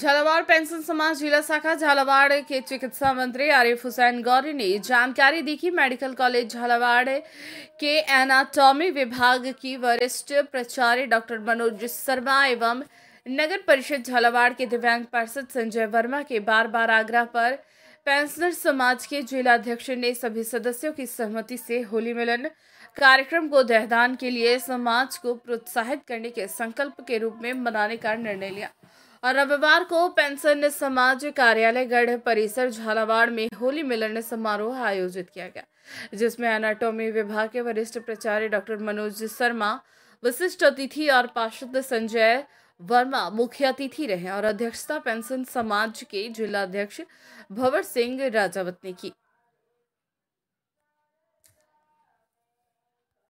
Jhalawar pension समाज जिला शाखा झालावाड़ के चिकित्सा मंत्री आरिफ हुसैन गौरी ने जानकारी दी कि मेडिकल कॉलेज झालावाड़ के एनाटॉमी विभाग की वरिष्ठ प्राचार्य डॉक्टर मनोज शर्मा एवं नगर परिषद झालावाड़ के दिव्यांग पार्षद संजय वर्मा के बार बार आग्रह पर पेंशनर समाज के जिलाध्यक्ष ने सभी सदस्यों की सहमति से होली मिलन कार्यक्रम को देहदान के लिए समाज को प्रोत्साहित करने के संकल्प के रूप में मनाने का निर्णय लिया और रविवार को पेंशन समाज कार्यालय गढ़ परिसर झालावाड़ में होली मिलन समारोह आयोजित किया गया जिसमें एनाटोमी विभाग के वरिष्ठ प्राचार्य डॉक्टर मनोज शर्मा विशिष्ट अतिथि और पार्षद संजय वर्मा मुख्य अतिथि रहे और अध्यक्षता पेंशन समाज के जिला अध्यक्ष भवर सिंह राजावत ने की